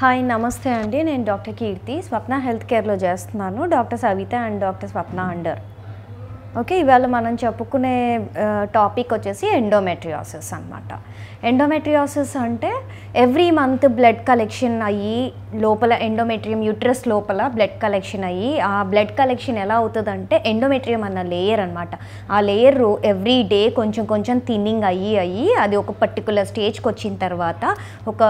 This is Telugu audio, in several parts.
హాయ్ నమస్తే అండి నేను డాక్టర్ కీర్తి స్వప్న హెల్త్ కేర్లో చేస్తున్నాను doctor Savitha and doctor Swapna under okay ఇవాళ మనం చెప్పుకునే టాపిక్ వచ్చేసి ఎండోమెట్రియాసిస్ అనమాట ఎండోమెట్రియాసిస్ అంటే ఎవ్రీ మంత్ బ్లడ్ కలెక్షన్ అయ్యి లోపల ఎండోమెట్రియం యూట్రస్ లోపల బ్లడ్ కలెక్షన్ అయ్యి ఆ బ్లడ్ కలెక్షన్ ఎలా అవుతుందంటే ఎండోమెట్రియం అన్న లేయర్ అనమాట ఆ లేయర్ ఎవ్రీ డే కొంచెం కొంచెం థిన్నింగ్ అయ్యి అయ్యి అది ఒక పర్టికులర్ స్టేజ్కి వచ్చిన తర్వాత ఒక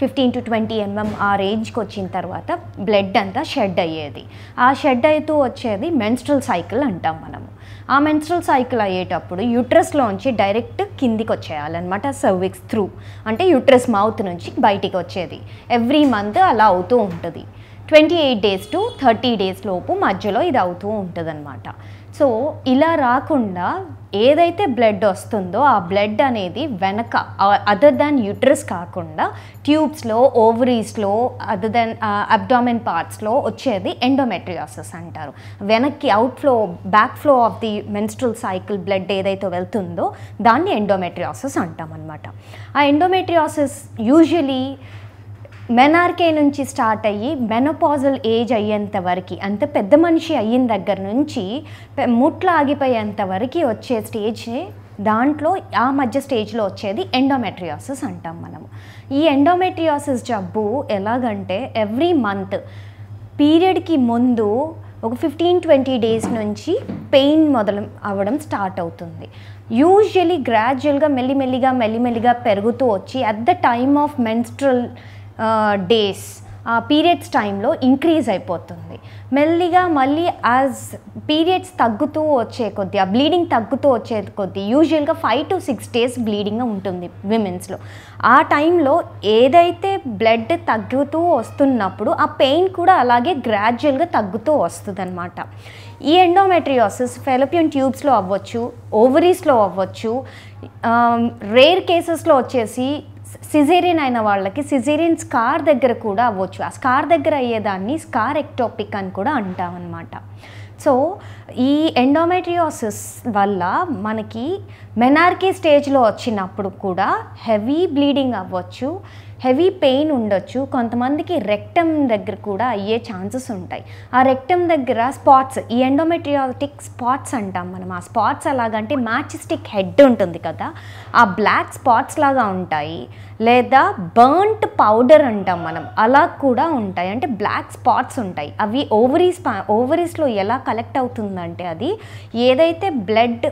ఫిఫ్టీన్ టు ట్వంటీ ఎంఎం ఆ రేంజ్కి వచ్చిన తర్వాత బ్లడ్ అంతా షెడ్ అయ్యేది ఆ షెడ్ అవుతూ వచ్చేది మెన్స్ట్రల్ సైకిల్ అంటాం మనము ఆ మెన్స్ట్రల్ సైకిల్ అయ్యేటప్పుడు యూట్రస్లోంచి డైరెక్ట్ కిందికి వచ్చేయాలన్నమాట సర్విక్స్ త్రూ అంటే యూట్రస్ మౌత్ నుంచి బయటికి వచ్చేది ఎవ్రీ మంత్ అలా అవుతూ ఉంటుంది twenty eight days to thirty days లోపు మధ్యలో ఇది అవుతూ ఉంటుందన్నమాట సో ఇలా రాకుండా ఏదైతే బ్లడ్ వస్తుందో ఆ బ్లడ్ అనేది వెనక అదర్ దాన్ యూట్రస్ కాకుండా ట్యూబ్స్లో ఓవరీస్లో అదర్ దెన్ అబ్డామిన్ పార్ట్స్లో వచ్చేది ఎండోమెట్రియాసిస్ అంటారు వెనక్కి outflow back flow of the menstrual cycle blood ఏదైతే వెళ్తుందో దాన్ని ఎండోమెట్రియాసిస్ అంటాం అనమాట ఆ ఎండోమెట్రియాసిస్ యూజువలీ మెనార్కే నుంచి స్టార్ట్ అయ్యి మెనోపాజల్ ఏజ్ అయ్యేంత వరకు అంటే పెద్ద మనిషి అయిన దగ్గర నుంచి ముట్లు ఆగిపోయేంత వరకు వచ్చే స్టేజ్ దాంట్లో ఆ మధ్య స్టేజ్లో వచ్చేది ఎండోమెట్రియాసిస్ అంటాం మనము ఈ ఎండోమెట్రియాసిస్ జబ్బు ఎలాగంటే ఎవ్రీ మంత్ పీరియడ్కి ముందు ఒక ఫిఫ్టీన్ ట్వంటీ డేస్ నుంచి పెయిన్ మొదలు అవ్వడం స్టార్ట్ అవుతుంది యూజువలీ గ్రాడ్యువల్గా మెల్లిమెల్లిగా మెల్లిమెల్లిగా పెరుగుతూ వచ్చి at the time of menstrual days ఆ పీరియడ్స్ టైంలో ఇంక్రీజ్ అయిపోతుంది మెల్లిగా మళ్ళీ యాజ్ పీరియడ్స్ తగ్గుతూ వచ్చే కొద్ది ఆ బ్లీడింగ్ తగ్గుతూ వచ్చే కొద్ది యూజువల్గా five to six days bleeding ఉంటుంది విమెన్స్లో ఆ టైంలో ఏదైతే బ్లడ్ తగ్గుతూ వస్తున్నప్పుడు ఆ పెయిన్ కూడా అలాగే గ్రాడ్యువల్గా తగ్గుతూ వస్తుంది అనమాట ఈ ఎండోమెట్రియోసిస్ ఫెలోపియన్ ట్యూబ్స్లో అవ్వచ్చు ఓవరీస్లో అవ్వచ్చు రేర్ కేసెస్లో వచ్చేసి సిజేరియన్ అయిన వాళ్ళకి సిజేరియన్ స్కార్ దగ్గర కూడా అవ్వచ్చు ఆ స్కార్ దగ్గర అయ్యేదాన్ని స్కార్ ఎక్టోపిక్ అని కూడా అంటామన్నమాట సో ఈ ఎండోమెట్రియోసిస్ వల్ల మనకి మెనార్కీ స్టేజ్లో వచ్చినప్పుడు కూడా హెవీ బ్లీడింగ్ అవ్వచ్చు హెవీ పెయిన్ ఉండొచ్చు కొంతమందికి రెక్టమ్ దగ్గర కూడా అయ్యే ఛాన్సెస్ ఉంటాయి ఆ రెక్టమ్ దగ్గర స్పాట్స్ ఈ ఎండోమెట్రియాటిక్ స్పాట్స్ అంటాం మనం ఆ స్పాట్స్ ఎలాగంటే మ్యాచిస్టిక్ హెడ్ ఉంటుంది కదా ఆ బ్లాక్ స్పాట్స్ లాగా ఉంటాయి లేదా బర్న్ట్ పౌడర్ అంటాం మనం అలా కూడా ఉంటాయి అంటే బ్లాక్ స్పాట్స్ ఉంటాయి అవి ఓవరీస్ ఓవరీస్లో ఎలా కలెక్ట్ అవుతుందంటే అది ఏదైతే బ్లడ్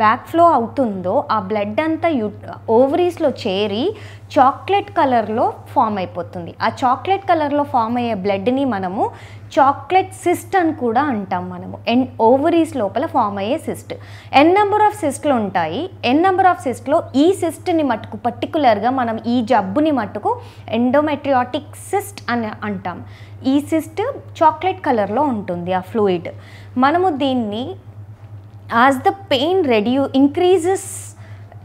బ్యాక్ ఫ్లో అవుతుందో ఆ బ్లడ్ అంతా యు ఓవరీస్లో చేరి చాక్లెట్ కలర్లో ఫామ్ అయిపోతుంది ఆ చాక్లెట్ కలర్లో ఫామ్ అయ్యే బ్లడ్ని మనము చాక్లెట్ సిస్ట్ అని కూడా అంటాం మనము ఎన్ ఓవరీస్ లోపల ఫామ్ అయ్యే సిస్ట్ ఎన్ నెంబర్ ఆఫ్ సిస్ట్లు ఉంటాయి ఎన్ నెంబర్ ఆఫ్ సిస్ట్లో ఈ సిస్ట్ని మట్టుకు పర్టికులర్గా మనం ఈ జబ్బుని మట్టుకు ఎండోమెట్రియాటిక్ సిస్ట్ అని అంటాం ఈ సిస్ట్ చాక్లెట్ కలర్లో ఉంటుంది ఆ ఫ్లూయిడ్ మనము దీన్ని as the pain reduce increases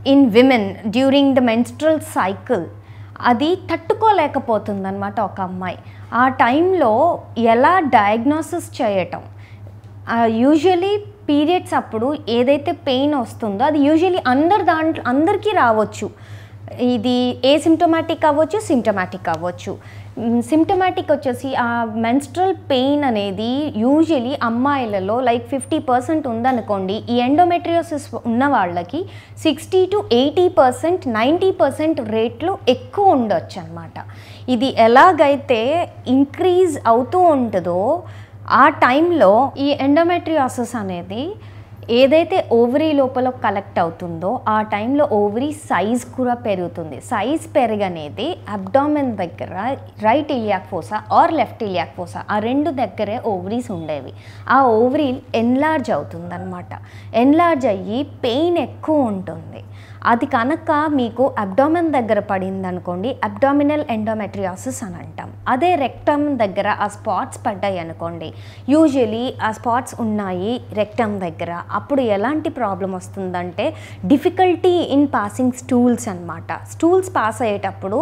in women during the menstrual cycle అది తట్టుకోలేకపోతుందన్నమాట ఒక అమ్మాయి ఆ టైంలో ఎలా డయాగ్నోసిస్ చేయటం యూజువలీ పీరియడ్స్ అప్పుడు ఏదైతే పెయిన్ వస్తుందో అది యూజువలీ అందరి దాంట్లో అందరికీ రావచ్చు ఇది ఏ సిమ్టమాటిక్ అవ్వచ్చు సిమ్టమాటిక్ అవ్వచ్చు సిమ్టమాటిక్ వచ్చేసి ఆ మెన్స్ట్రల్ పెయిన్ అనేది యూజువలీ అమ్మాయిలలో లైక్ ఫిఫ్టీ పర్సెంట్ ఉందనుకోండి ఈ ఎండోమెట్రియోసిస్ ఉన్న వాళ్ళకి sixty to eighty percent ninety percent రేట్లు ఎక్కువ ఉండొచ్చు అనమాట ఇది ఎలాగైతే ఇంక్రీజ్ అవుతూ ఉంటుందో ఆ టైంలో ఈ ఎండోమెట్రియోసిస్ అనేది ఏదైతే ఓవరీ లోపల కలెక్ట్ అవుతుందో ఆ టైంలో ఓవరీ సైజ్ కూడా పెరుగుతుంది సైజ్ పెరగనేది అబ్డామెన్ దగ్గర right iliac or left iliac ఆ రెండు దగ్గరే ఓవరీస్ ఉండేవి ఆ ఓవరీ ఎన్లార్జ్ అవుతుందన్నమాట ఎన్లార్జ్ అయ్యి పెయిన్ ఎక్కువ ఉంటుంది అది కనుక మీకు అబ్డామెన్ దగ్గర పడింది అనుకోండి అబ్డామినల్ ఎండోమెట్రియాసిస్ అని అంటాం అదే రెక్టమ్ దగ్గర ఆ స్పాట్స్ పడ్డాయి అనుకోండి యూజువలీ ఆ స్పాట్స్ ఉన్నాయి రెక్టమ్ దగ్గర అప్పుడు ఎలాంటి ప్రాబ్లం వస్తుందంటే డిఫికల్టీ ఇన్ పాసింగ్ స్టూల్స్ అనమాట స్టూల్స్ పాస్ అయ్యేటప్పుడు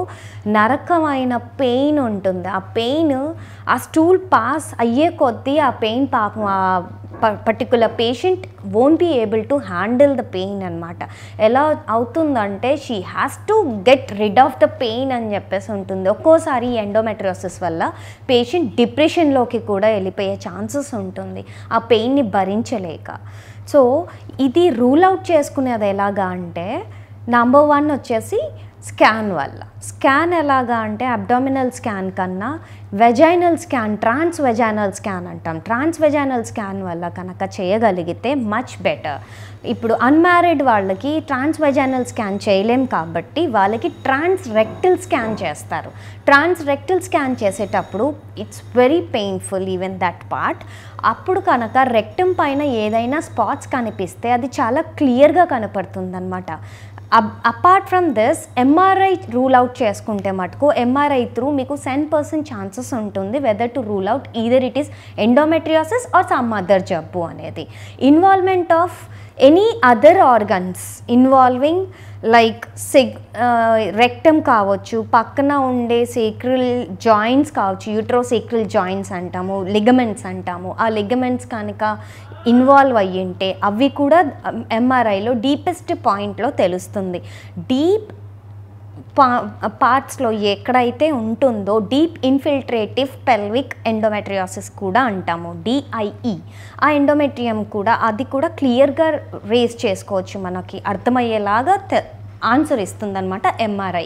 నరకమైన పెయిన్ ఉంటుంది ఆ పెయిన్ ఆ స్టూల్ పాస్ అయ్యే కొద్దీ ఆ పెయిన్ పాపం ఆ particular patient won't be able to handle the pain అనమాట ఎలా అవుతుందంటే she has to get rid of the pain అని చెప్పేసి ఉంటుంది ఒక్కోసారి ఎండోమెట్రియోసిస్ వల్ల పేషెంట్ డిప్రెషన్లోకి కూడా వెళ్ళిపోయే ఛాన్సెస్ ఉంటుంది ఆ పెయిన్ని భరించలేక సో ఇది రూల్ అవుట్ చేసుకునేది ఎలాగా అంటే నంబర్ వన్ వచ్చేసి స్కాన్ వల్ల స్కాన్ ఎలాగా అంటే అబ్డామినల్ స్కాన్ కన్నా vaginal scan trans vaginal scan అంటాం ట్రాన్స్ వెజైనల్ స్కాన్ వల్ల కనుక చేయగలిగితే మచ్ బెటర్ ఇప్పుడు అన్మ్యారీడ్ వాళ్ళకి ట్రాన్స్ వెజైనల్ స్కాన్ చేయలేం కాబట్టి వాళ్ళకి ట్రాన్స్ రెక్టిల్ స్కాన్ చేస్తారు ట్రాన్స్ రెక్టిల్ స్కాన్ చేసేటప్పుడు it's very painful even that part అప్పుడు కనుక రెక్టం పైన ఏదైనా స్పాట్స్ కనిపిస్తే అది చాలా క్లియర్గా కనపడుతుంది అనమాట apart from this MRI rule out చేసుకుంటే మటుకు ఎంఆర్ఐ త్రూ మీకు సెవెన్ పర్సెంట్ ఛాన్సెస్ ఉంటుంది whether to rule out either it is endometriosis or some other జబ్బు అనేది involvement of any other organs involving like సెగ్ రెక్టమ్ కావచ్చు పక్కన ఉండే సీక్రిల్ జాయింట్స్ కావచ్చు సీక్రిల్ జాయింట్స్ అంటాము లిగమెంట్స్ అంటాము ఆ లిగమెంట్స్ కనుక ఇన్వాల్వ్ అయ్యి ఉంటే అవి కూడా ఎంఆర్ఐలో డీపెస్ట్ పాయింట్లో తెలుస్తుంది డీప్ పా పార్ట్స్లో ఎక్కడైతే ఉంటుందో డీప్ ఇన్ఫిల్ట్రేటివ్ పెల్విక్ ఎండోమెట్రియాసిస్ కూడా అంటాము డిఐఈ e. ఆ ఎండోమెట్రియం కూడా అది కూడా క్లియర్గా రేస్ చేసుకోవచ్చు మనకి అర్థమయ్యేలాగా ఆన్సర్ ఇస్తుందన్నమాట ఎంఆర్ఐ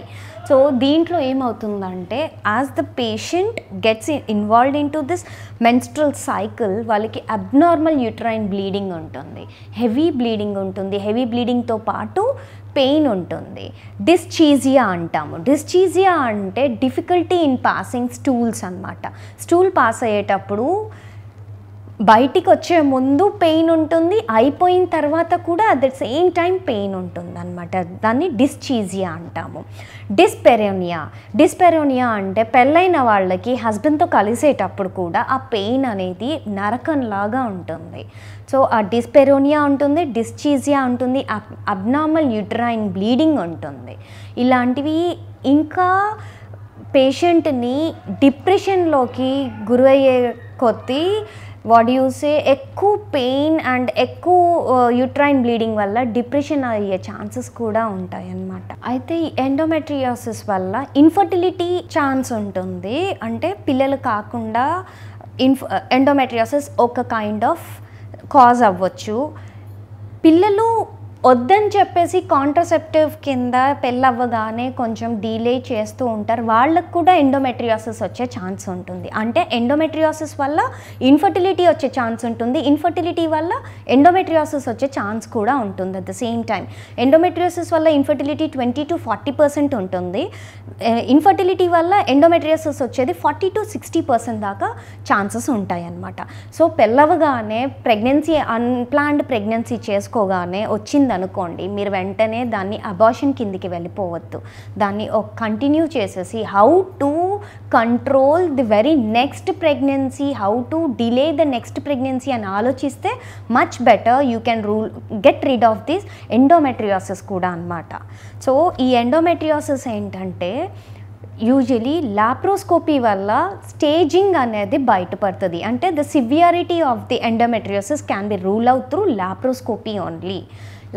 సో దీంట్లో ఏమవుతుందంటే as the patient gets involved in to this menstrual cycle వాళ్ళకి అబ్నార్మల్ యూట్రైన్ బ్లీడింగ్ ఉంటుంది హెవీ బ్లీడింగ్ ఉంటుంది హెవీ బ్లీడింగ్తో పాటు పెయిన్ ఉంటుంది డిస్చీజియా అంటాము డిస్చీజియా అంటే డిఫికల్టీ ఇన్ పాసింగ్ స్టూల్స్ అనమాట స్టూల్ పాస్ అయ్యేటప్పుడు బయటికి వచ్చే ముందు పెయిన్ ఉంటుంది అయిపోయిన తర్వాత కూడా at the same time pain ఉంటుంది అనమాట దాన్ని డిస్చీజియా అంటాము డిస్పెరోనియా డిస్పెరోనియా అంటే పెళ్ళైన వాళ్ళకి హస్బెండ్తో కలిసేటప్పుడు కూడా ఆ పెయిన్ అనేది నరకంలాగా ఉంటుంది సో ఆ డిస్పెరోనియా ఉంటుంది డిస్చీజియా ఉంటుంది అబ్నార్మల్ యూట్రైన్ బ్లీడింగ్ ఉంటుంది ఇలాంటివి ఇంకా పేషెంట్ని డిప్రెషన్లోకి గురయ్యే కొద్దీ వాట్ యూ సే ఎక్కువ పెయిన్ అండ్ ఎక్కువ యూట్రైన్ uh, బ్లీడింగ్ వల్ల డిప్రెషన్ అయ్యే ఛాన్సెస్ కూడా ఉంటాయి అనమాట అయితే ఎండోమెట్రియాసిస్ వల్ల ఇన్ఫర్టిలిటీ ఛాన్స్ ఉంటుంది అంటే పిల్లలు కాకుండా ఇన్ఫ ఎండోమెట్రియాసిస్ uh, ఒక కైండ్ ఆఫ్ కాజ్ అవ్వచ్చు పిల్లలు వద్దని చెప్పేసి కాంట్రసెప్టివ్ కింద పెళ్ళవ్వగానే కొంచెం డీలే చేస్తూ ఉంటారు వాళ్ళకు కూడా ఎండోమెట్రియాసిస్ వచ్చే ఛాన్స్ ఉంటుంది అంటే ఎండోమెట్రియాసిస్ వల్ల ఇన్ఫర్టిలిటీ వచ్చే ఛాన్స్ ఉంటుంది ఇన్ఫర్టిలిటీ వల్ల ఎండోమెట్రియాసిస్ వచ్చే ఛాన్స్ కూడా ఉంటుంది at the same time endometriosis వల్ల infertility twenty to forty percent ఉంటుంది ఇన్ఫర్టిలిటీ వల్ల ఎండోమెట్రియాసిస్ వచ్చేది ఫార్టీ టు సిక్స్టీ పర్సెంట్ దాకా ఛాన్సెస్ ఉంటాయి అన్నమాట సో పెళ్ళవగానే ప్రెగ్నెన్సీ అన్ప్లాన్డ్ ప్రెగ్నెన్సీ చేసుకోగానే వచ్చింది అనుకోండి మీరు వెంటనే దాన్ని అబార్షన్ కిందికి వెళ్ళిపోవద్దు దాన్ని కంటిన్యూ చేసేసి how to control the very next pregnancy how to delay the next pregnancy అని ఆలోచిస్తే much better you can rule get rid of this endometriosis కూడా అనమాట సో ఈ ఎండోమెట్రియాసిస్ ఏంటంటే యూజువలీ లాప్రోస్కోపీ వల్ల స్టేజింగ్ అనేది బయటపడుతుంది అంటే the severity of the endometriosis can be rule out through laparoscopy only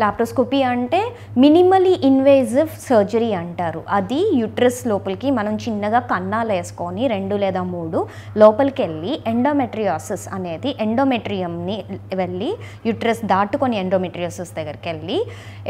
laparoscopy అంటే మినిమలీ ఇన్వేజివ్ సర్జరీ అంటారు అది యుట్రస్ లోపలికి మనం చిన్నగా కన్నాలు వేసుకొని రెండు లేదా మూడు లోపలికి వెళ్ళి ఎండోమెట్రియాసిస్ అనేది ఎండోమెట్రియంని వెళ్ళి యుట్రస్ దాటుకొని ఎండోమెట్రియాసిస్ దగ్గరికి వెళ్ళి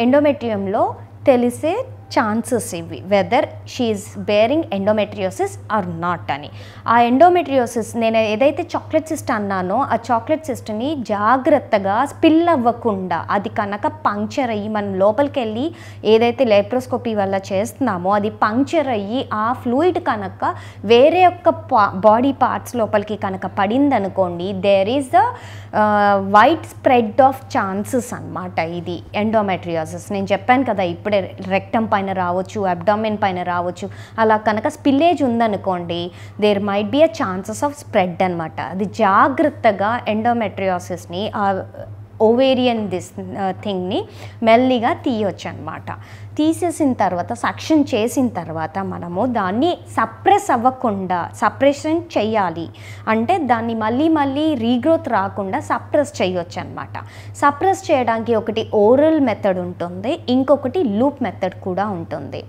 ఎండోమెట్రియంలో తెలిసే ఛాన్సెస్ ఇవి whether she is bearing endometriosis or not అని ఆ ఎండోమెట్రియోసిస్ నేను ఏదైతే చాక్లెట్ సిస్ట్ అన్నానో ఆ చాక్లెట్ సిస్ట్ని జాగ్రత్తగా స్పిల్ అవ్వకుండా అది కనుక పంక్చర్ అయ్యి మనం లోపలికి వెళ్ళి ఏదైతే లెప్రోస్కోపీ వల్ల చేస్తున్నామో అది పంక్చర్ అయ్యి ఆ ఫ్లూయిడ్ కనుక వేరే యొక్క బాడీ పార్ట్స్ లోపలికి కనుక పడిందనుకోండి there is the wide spread of chances అనమాట ఇది ఎండోమెట్రియోసిస్ నేను చెప్పాను కదా ఇప్పుడే రెక్టం పై పైన రావచ్చు అబ్డామిన్ పైన రావచ్చు అలా కనుక స్పిల్లేజ్ ఉందనుకోండి there might be a chances of spread అనమాట అది జాగ్రత్తగా ఎండోమెట్రియాసిస్ని ఓవేరియన్ దిస్ థింగ్ని మెల్లిగా తీయొచ్చు అనమాట తీసేసిన తర్వాత సక్షన్ చేసిన తర్వాత మనము దాన్ని సప్రెస్ అవ్వకుండా సప్రెషన్ చేయాలి అంటే దాన్ని మళ్ళీ మళ్ళీ రీగ్రోత్ రాకుండా సప్రెస్ చేయొచ్చు అనమాట సప్రెస్ చేయడానికి ఒకటి ఓరల్ మెథడ్ ఉంటుంది ఇంకొకటి లూప్ మెథడ్ కూడా ఉంటుంది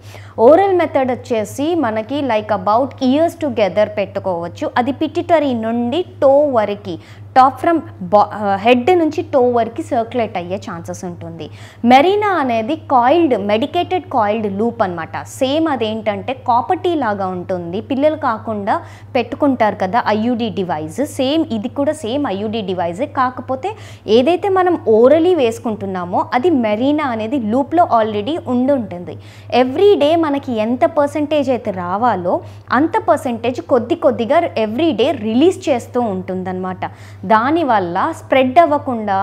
ఓరల్ మెథడ్ వచ్చేసి మనకి లైక్ అబౌట్ ఇయర్స్ టుగెదర్ పెట్టుకోవచ్చు అది పిటిటరీ నుండి టో వరకు టాప్ ఫ్రమ్ బా హెడ్ నుంచి టో వరకు సర్క్యులేట్ అయ్యే ఛాన్సెస్ ఉంటుంది మెరీనా అనేది కాయిల్డ్ మెడి డెడికేటెడ్ కాయిల్డ్ లూప్ అనమాట సేమ్ అదేంటంటే కాపర్టీ లాగా ఉంటుంది పిల్లలు కాకుండా పెట్టుకుంటారు కదా ఐయుడి డివైజ్ సేమ్ ఇది కూడా సేమ్ ఐయుడి డివైజ్ కాకపోతే ఏదైతే మనం ఓరలీ వేసుకుంటున్నామో అది మెరీనా అనేది లూప్లో ఆల్రెడీ ఉండి ఉంటుంది ఎవ్రీ డే మనకి ఎంత పర్సంటేజ్ అయితే రావాలో అంత పర్సంటేజ్ కొద్ది కొద్దిగా ఎవ్రీ డే రిలీజ్ చేస్తూ ఉంటుందన్నమాట దానివల్ల స్ప్రెడ్ అవ్వకుండా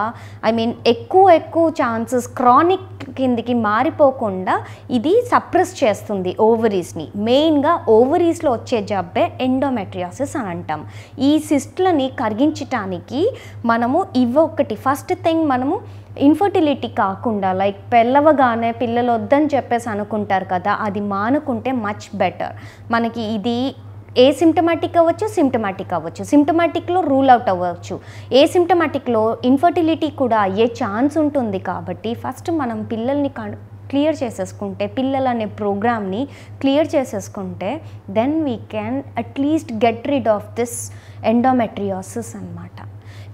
ఐ మీన్ ఎక్కువ ఎక్కువ ఛాన్సెస్ క్రానిక్ కిందికి మారిపోకుండా కాకుండా ఇది సప్రెస్ చేస్తుంది ఓవరీస్ని మెయిన్గా ఓవరీస్లో వచ్చే జబ్బే ఎండోమెట్రియాసిస్ అని అంటాం ఈ సిస్ట్లని కరిగించటానికి మనము ఇవ్వొక్కటి ఫస్ట్ థింగ్ మనము ఇన్ఫర్టిలిటీ కాకుండా లైక్ పెళ్ళవగానే పిల్లలు వద్దని చెప్పేసి అనుకుంటారు కదా అది మానుకుంటే మచ్ బెటర్ మనకి ఇది ఏ సిమ్టమాటిక్ అవ్వచ్చు సిమ్టమాటిక్ అవ్వచ్చు సిమ్టమాటిక్లో రూల్ అవుట్ అవ్వచ్చు ఏ సిమ్టమాటిక్లో ఇన్ఫర్టిలిటీ కూడా అయ్యే ఛాన్స్ ఉంటుంది కాబట్టి ఫస్ట్ మనం పిల్లల్ని క్లియర్ చేసేసుకుంటే పిల్లలు అనే ప్రోగ్రామ్ని క్లియర్ చేసేసుకుంటే then we can at least get rid of this endometriosis అనమాట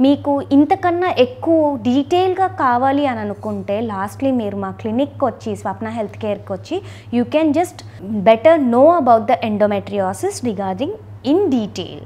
మీకు ఇంతకన్నా ఎక్కువ డీటెయిల్గా కావాలి అని అనుకుంటే లాస్ట్లీ మీరు మా క్లినిక్కి వచ్చి స్వప్న హెల్త్ కేర్కి వచ్చి you can just better know about the endometriosis regarding in detail